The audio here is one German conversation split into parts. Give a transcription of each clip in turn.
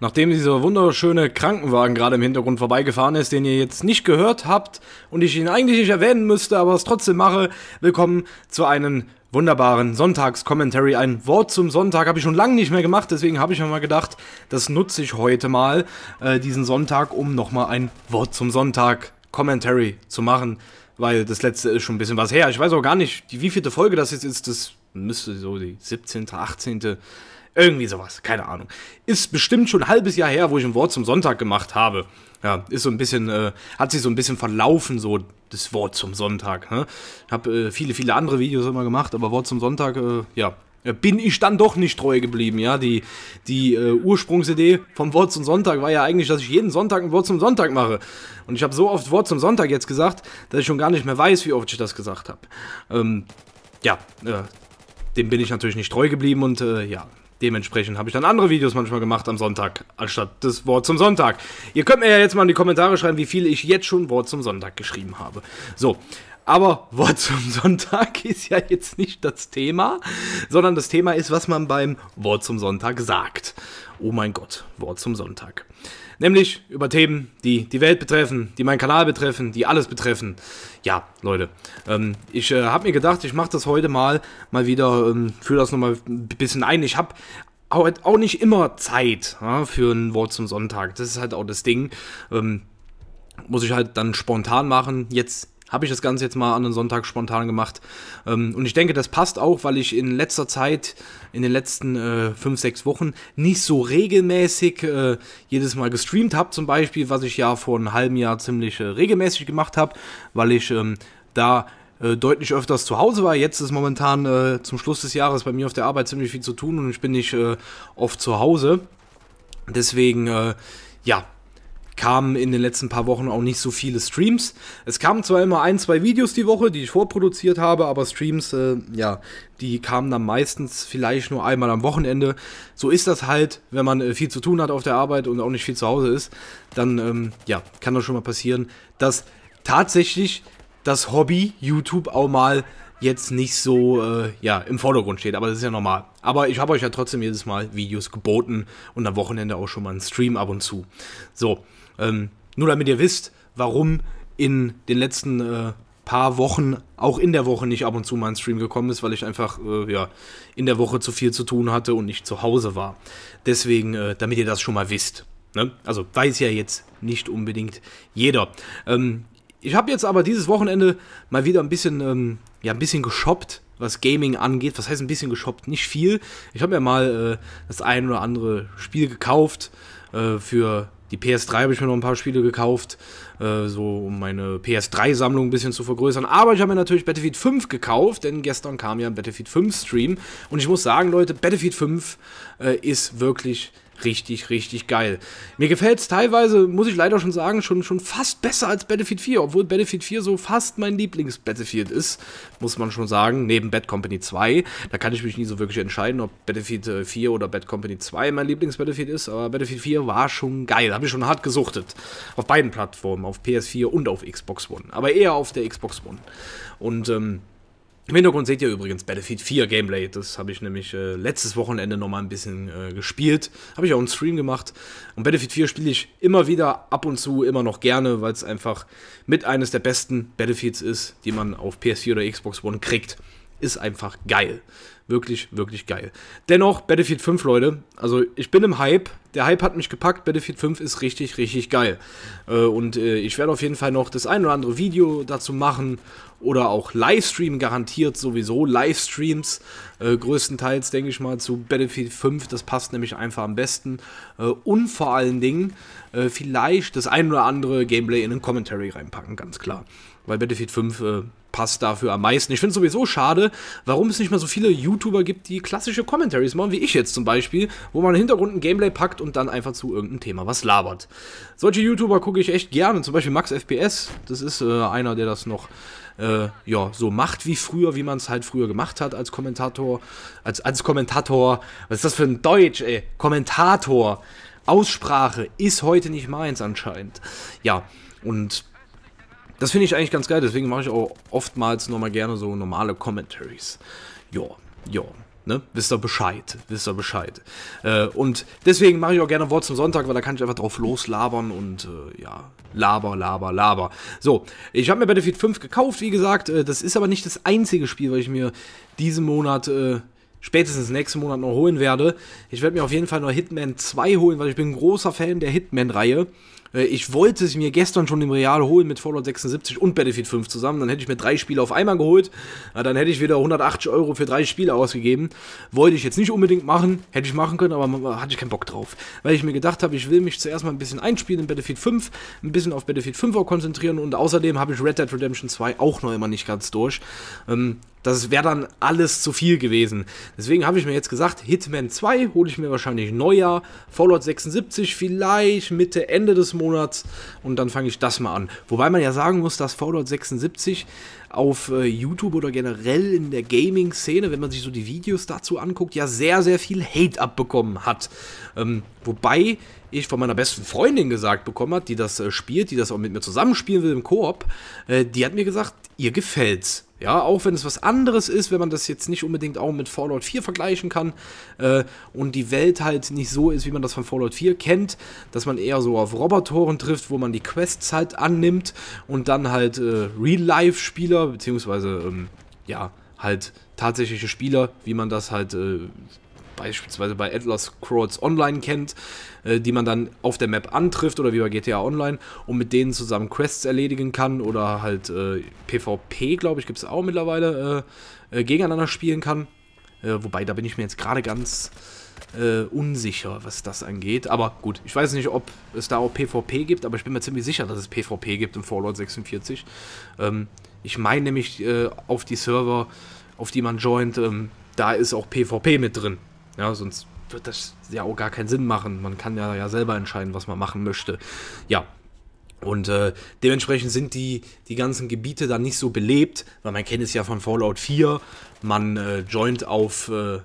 Nachdem dieser wunderschöne Krankenwagen gerade im Hintergrund vorbeigefahren ist, den ihr jetzt nicht gehört habt und ich ihn eigentlich nicht erwähnen müsste, aber es trotzdem mache, willkommen zu einem wunderbaren Sonntagscommentary. Ein Wort zum Sonntag habe ich schon lange nicht mehr gemacht, deswegen habe ich mir mal gedacht, das nutze ich heute mal, äh, diesen Sonntag, um nochmal ein Wort zum Sonntag Commentary zu machen, weil das letzte ist schon ein bisschen was her. Ich weiß auch gar nicht, die wievielte Folge das jetzt ist, das müsste so die 17., 18. Irgendwie sowas, keine Ahnung. Ist bestimmt schon ein halbes Jahr her, wo ich ein Wort zum Sonntag gemacht habe. Ja, ist so ein bisschen, äh, hat sich so ein bisschen verlaufen, so das Wort zum Sonntag. Ne? Hab äh, viele, viele andere Videos immer gemacht, aber Wort zum Sonntag, äh, ja, bin ich dann doch nicht treu geblieben, ja. Die, die äh, Ursprungsidee vom Wort zum Sonntag war ja eigentlich, dass ich jeden Sonntag ein Wort zum Sonntag mache. Und ich habe so oft Wort zum Sonntag jetzt gesagt, dass ich schon gar nicht mehr weiß, wie oft ich das gesagt habe. Ähm, ja, äh, dem bin ich natürlich nicht treu geblieben und äh, ja, Dementsprechend habe ich dann andere Videos manchmal gemacht am Sonntag, anstatt das Wort zum Sonntag. Ihr könnt mir ja jetzt mal in die Kommentare schreiben, wie viel ich jetzt schon Wort zum Sonntag geschrieben habe. So, aber Wort zum Sonntag ist ja jetzt nicht das Thema, sondern das Thema ist, was man beim Wort zum Sonntag sagt. Oh mein Gott, Wort zum Sonntag. Nämlich über Themen, die die Welt betreffen, die meinen Kanal betreffen, die alles betreffen. Ja, Leute, ähm, ich äh, habe mir gedacht, ich mache das heute mal, mal wieder, ähm, führe das nochmal ein bisschen ein. Ich habe heute auch nicht immer Zeit ja, für ein Wort zum Sonntag. Das ist halt auch das Ding. Ähm, muss ich halt dann spontan machen. Jetzt habe ich das Ganze jetzt mal an einem Sonntag spontan gemacht. Ähm, und ich denke, das passt auch, weil ich in letzter Zeit, in den letzten äh, fünf, sechs Wochen, nicht so regelmäßig äh, jedes Mal gestreamt habe, zum Beispiel, was ich ja vor einem halben Jahr ziemlich äh, regelmäßig gemacht habe, weil ich ähm, da äh, deutlich öfters zu Hause war. Jetzt ist momentan äh, zum Schluss des Jahres bei mir auf der Arbeit ziemlich viel zu tun und ich bin nicht äh, oft zu Hause. Deswegen, äh, ja, kamen in den letzten paar Wochen auch nicht so viele Streams. Es kamen zwar immer ein, zwei Videos die Woche, die ich vorproduziert habe, aber Streams, äh, ja, die kamen dann meistens vielleicht nur einmal am Wochenende. So ist das halt, wenn man äh, viel zu tun hat auf der Arbeit und auch nicht viel zu Hause ist, dann, ähm, ja, kann das schon mal passieren, dass tatsächlich das Hobby YouTube auch mal jetzt nicht so äh, ja, im Vordergrund steht, aber das ist ja normal. Aber ich habe euch ja trotzdem jedes Mal Videos geboten und am Wochenende auch schon mal einen Stream ab und zu. So, ähm, nur damit ihr wisst, warum in den letzten äh, paar Wochen, auch in der Woche nicht ab und zu mal ein Stream gekommen ist, weil ich einfach äh, ja, in der Woche zu viel zu tun hatte und nicht zu Hause war. Deswegen, äh, damit ihr das schon mal wisst. Ne? Also weiß ja jetzt nicht unbedingt jeder. Ähm, ich habe jetzt aber dieses Wochenende mal wieder ein bisschen, ähm, ja, ein bisschen geshoppt, was Gaming angeht. Was heißt ein bisschen geshoppt? Nicht viel. Ich habe ja mal äh, das ein oder andere Spiel gekauft äh, für die PS3 habe ich mir noch ein paar Spiele gekauft, äh, so um meine PS3-Sammlung ein bisschen zu vergrößern. Aber ich habe mir natürlich Battlefield 5 gekauft, denn gestern kam ja ein Battlefield 5-Stream. Und ich muss sagen, Leute, Battlefield 5 äh, ist wirklich richtig, richtig geil. Mir gefällt es teilweise, muss ich leider schon sagen, schon, schon fast besser als Battlefield 4, obwohl Battlefield 4 so fast mein Lieblings-Battlefield ist, muss man schon sagen, neben Bad Company 2. Da kann ich mich nie so wirklich entscheiden, ob Battlefield 4 äh, oder Bad Company 2 mein Lieblings-Battlefield ist, aber Battlefield 4 war schon geil, habe ich schon hart gesuchtet. Auf beiden Plattformen, auf PS4 und auf Xbox One, aber eher auf der Xbox One. Und ähm, im Hintergrund seht ihr übrigens Battlefield 4 Gameplay. Das habe ich nämlich äh, letztes Wochenende nochmal ein bisschen äh, gespielt. Habe ich auch einen Stream gemacht. Und Battlefield 4 spiele ich immer wieder ab und zu immer noch gerne, weil es einfach mit eines der besten Battlefields ist, die man auf PS4 oder Xbox One kriegt. Ist einfach geil wirklich, wirklich geil. Dennoch, Battlefield 5, Leute, also ich bin im Hype. Der Hype hat mich gepackt. Battlefield 5 ist richtig, richtig geil. Äh, und äh, ich werde auf jeden Fall noch das ein oder andere Video dazu machen oder auch Livestream garantiert sowieso. Livestreams äh, größtenteils, denke ich mal, zu Battlefield 5. Das passt nämlich einfach am besten. Äh, und vor allen Dingen äh, vielleicht das ein oder andere Gameplay in den Commentary reinpacken, ganz klar. Weil Battlefield 5 äh, passt dafür am meisten. Ich finde es sowieso schade, warum es nicht mal so viele YouTuber. YouTuber gibt, die klassische Commentaries machen, wie ich jetzt zum Beispiel, wo man im Hintergrund ein Gameplay packt und dann einfach zu irgendeinem Thema was labert. Solche YouTuber gucke ich echt gerne, zum Beispiel Max FPS, das ist äh, einer, der das noch äh, ja, so macht wie früher, wie man es halt früher gemacht hat als Kommentator, als, als Kommentator, was ist das für ein Deutsch, ey, Kommentator, Aussprache ist heute nicht meins anscheinend. Ja, und das finde ich eigentlich ganz geil, deswegen mache ich auch oftmals nochmal gerne so normale Commentaries. Ja ja, ne? Wisst ihr Bescheid, wisst ihr Bescheid. Äh, und deswegen mache ich auch gerne Wort zum Sonntag, weil da kann ich einfach drauf loslabern und äh, ja, laber, laber, laber. So, ich habe mir Battlefield 5 gekauft, wie gesagt, äh, das ist aber nicht das einzige Spiel, weil ich mir diesen Monat äh, spätestens nächsten Monat noch holen werde. Ich werde mir auf jeden Fall noch Hitman 2 holen, weil ich bin ein großer Fan der Hitman-Reihe. Äh, ich wollte es mir gestern schon im Real holen mit Fallout 76 und Battlefield 5 zusammen. Dann hätte ich mir drei Spiele auf einmal geholt. dann hätte ich wieder 180 Euro für drei Spiele ausgegeben. Wollte ich jetzt nicht unbedingt machen. Hätte ich machen können, aber hatte ich keinen Bock drauf. Weil ich mir gedacht habe, ich will mich zuerst mal ein bisschen einspielen in Battlefield 5, ein bisschen auf Battlefield 5 auch konzentrieren und außerdem habe ich Red Dead Redemption 2 auch noch immer nicht ganz durch. Ähm, das wäre dann alles zu viel gewesen. Deswegen habe ich mir jetzt gesagt, Hitman 2 hole ich mir wahrscheinlich Neujahr, Fallout 76 vielleicht Mitte, Ende des Monats Monats und dann fange ich das mal an. Wobei man ja sagen muss, dass Fallout 76 auf äh, YouTube oder generell in der Gaming-Szene, wenn man sich so die Videos dazu anguckt, ja sehr, sehr viel Hate abbekommen hat. Ähm, wobei ich von meiner besten Freundin gesagt bekommen habe, die das äh, spielt, die das auch mit mir zusammenspielen will im Koop, äh, die hat mir gesagt, ihr gefällt's. Ja, auch wenn es was anderes ist, wenn man das jetzt nicht unbedingt auch mit Fallout 4 vergleichen kann äh, und die Welt halt nicht so ist, wie man das von Fallout 4 kennt, dass man eher so auf Robotoren trifft, wo man die Quests halt annimmt und dann halt äh, Real-Life-Spieler, beziehungsweise, ähm, ja, halt tatsächliche Spieler, wie man das halt äh, beispielsweise bei Atlas Scrolls Online kennt, äh, die man dann auf der Map antrifft oder wie bei GTA Online und mit denen zusammen Quests erledigen kann oder halt äh, PvP, glaube ich, gibt es auch mittlerweile, äh, äh, gegeneinander spielen kann. Äh, wobei, da bin ich mir jetzt gerade ganz äh, unsicher, was das angeht. Aber gut, ich weiß nicht, ob es da auch PvP gibt, aber ich bin mir ziemlich sicher, dass es PvP gibt im Fallout 46. Ähm, ich meine nämlich auf die Server, auf die man joint, ähm, da ist auch PvP mit drin. Ja, sonst wird das ja auch gar keinen Sinn machen. Man kann ja, ja selber entscheiden, was man machen möchte. Ja. Und äh, dementsprechend sind die, die ganzen Gebiete dann nicht so belebt, weil man kennt es ja von Fallout 4. Man äh, joint auf, äh,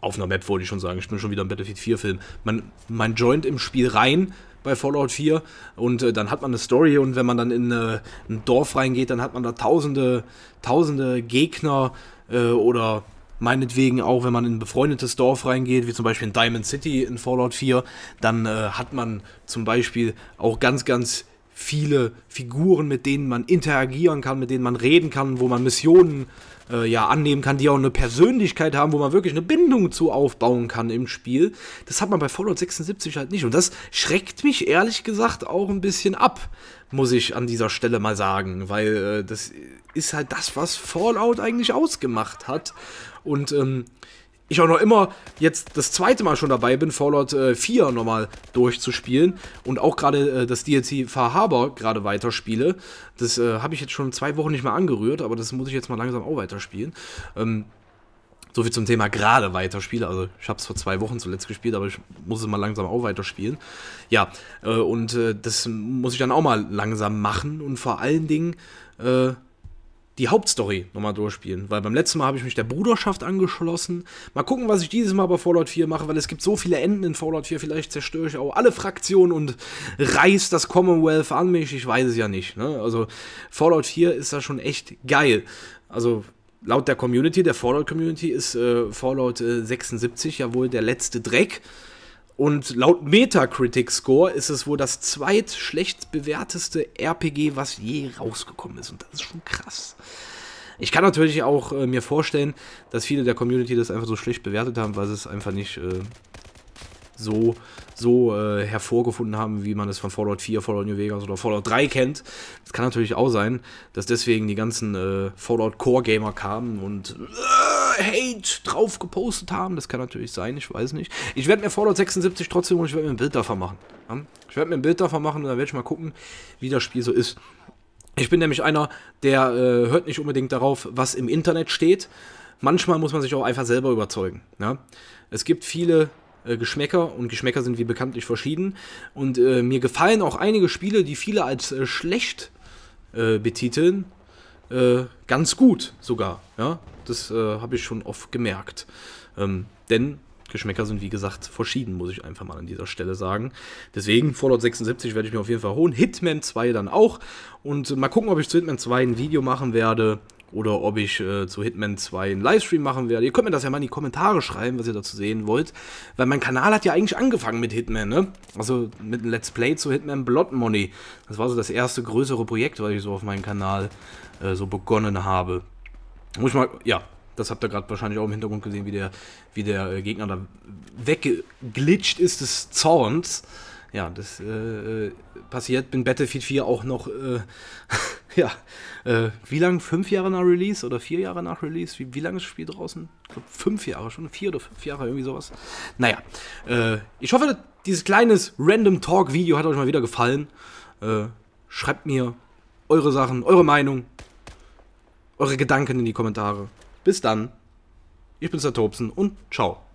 auf einer Map, wollte ich schon sagen. Ich bin schon wieder im Battlefield 4-Film. Man, man joint im Spiel rein bei Fallout 4 und äh, dann hat man eine Story und wenn man dann in äh, ein Dorf reingeht, dann hat man da tausende, tausende Gegner äh, oder meinetwegen auch, wenn man in ein befreundetes Dorf reingeht, wie zum Beispiel in Diamond City in Fallout 4, dann äh, hat man zum Beispiel auch ganz, ganz viele Figuren, mit denen man interagieren kann, mit denen man reden kann, wo man Missionen äh, ja annehmen kann, die auch eine Persönlichkeit haben, wo man wirklich eine Bindung zu aufbauen kann im Spiel. Das hat man bei Fallout 76 halt nicht. Und das schreckt mich ehrlich gesagt auch ein bisschen ab, muss ich an dieser Stelle mal sagen, weil äh, das ist halt das, was Fallout eigentlich ausgemacht hat. Und ähm, ich auch noch immer jetzt das zweite Mal schon dabei bin, Fallout äh, 4 nochmal durchzuspielen und auch gerade äh, das DLC Far Harbor gerade weiterspiele. Das äh, habe ich jetzt schon zwei Wochen nicht mehr angerührt, aber das muss ich jetzt mal langsam auch weiterspielen. Ähm, so viel zum Thema gerade weiterspielen. Also ich habe es vor zwei Wochen zuletzt gespielt, aber ich muss es mal langsam auch weiterspielen. Ja, äh, und äh, das muss ich dann auch mal langsam machen und vor allen Dingen äh, die Hauptstory nochmal durchspielen, weil beim letzten Mal habe ich mich der Bruderschaft angeschlossen. Mal gucken, was ich dieses Mal bei Fallout 4 mache, weil es gibt so viele Enden in Fallout 4. Vielleicht zerstöre ich auch alle Fraktionen und reiß das Commonwealth an mich. Ich weiß es ja nicht. Ne? Also Fallout 4 ist da schon echt geil. Also laut der Community, der Fallout Community, ist äh, Fallout äh, 76 ja wohl der letzte Dreck. Und laut Metacritic Score ist es wohl das zweitschlecht bewerteste RPG, was je rausgekommen ist. Und das ist schon krass. Ich kann natürlich auch äh, mir vorstellen, dass viele der Community das einfach so schlecht bewertet haben, weil sie es einfach nicht äh, so, so äh, hervorgefunden haben, wie man es von Fallout 4, Fallout New Vegas oder Fallout 3 kennt. Es kann natürlich auch sein, dass deswegen die ganzen äh, Fallout Core Gamer kamen und äh, Hate drauf gepostet haben. Das kann natürlich sein, ich weiß nicht. Ich werde mir Fallout 76 trotzdem und ich werde mir ein Bild davon machen. Ich werde mir ein Bild davon machen und dann werde ich mal gucken, wie das Spiel so ist. Ich bin nämlich einer, der äh, hört nicht unbedingt darauf, was im Internet steht. Manchmal muss man sich auch einfach selber überzeugen. Ja? Es gibt viele äh, Geschmäcker und Geschmäcker sind wie bekanntlich verschieden. Und äh, mir gefallen auch einige Spiele, die viele als äh, schlecht äh, betiteln, äh, ganz gut sogar. Ja? Das äh, habe ich schon oft gemerkt. Ähm, denn Geschmäcker sind wie gesagt verschieden, muss ich einfach mal an dieser Stelle sagen. Deswegen Fallout 76 werde ich mir auf jeden Fall holen. Hitman 2 dann auch. Und mal gucken, ob ich zu Hitman 2 ein Video machen werde oder ob ich äh, zu Hitman 2 einen Livestream machen werde. Ihr könnt mir das ja mal in die Kommentare schreiben, was ihr dazu sehen wollt, weil mein Kanal hat ja eigentlich angefangen mit Hitman, ne? Also mit einem Let's Play zu Hitman Blood Money. Das war so das erste größere Projekt, was ich so auf meinem Kanal äh, so begonnen habe. Muss ich mal, ja, das habt ihr gerade wahrscheinlich auch im Hintergrund gesehen, wie der, wie der äh, Gegner da weggeglitscht ist des Zorns. Ja, das äh, äh passiert bin Battlefield 4 auch noch, äh, ja, äh, wie lange? Fünf Jahre nach Release oder vier Jahre nach Release? Wie, wie lange ist das Spiel draußen? Ich glaube, fünf Jahre schon, vier oder fünf Jahre, irgendwie sowas. Naja, äh, ich hoffe, dieses kleine Random Talk Video hat euch mal wieder gefallen. schreibt mir eure Sachen, eure Meinung, eure Gedanken in die Kommentare. Bis dann. Ich bin Sir Tobsen und ciao.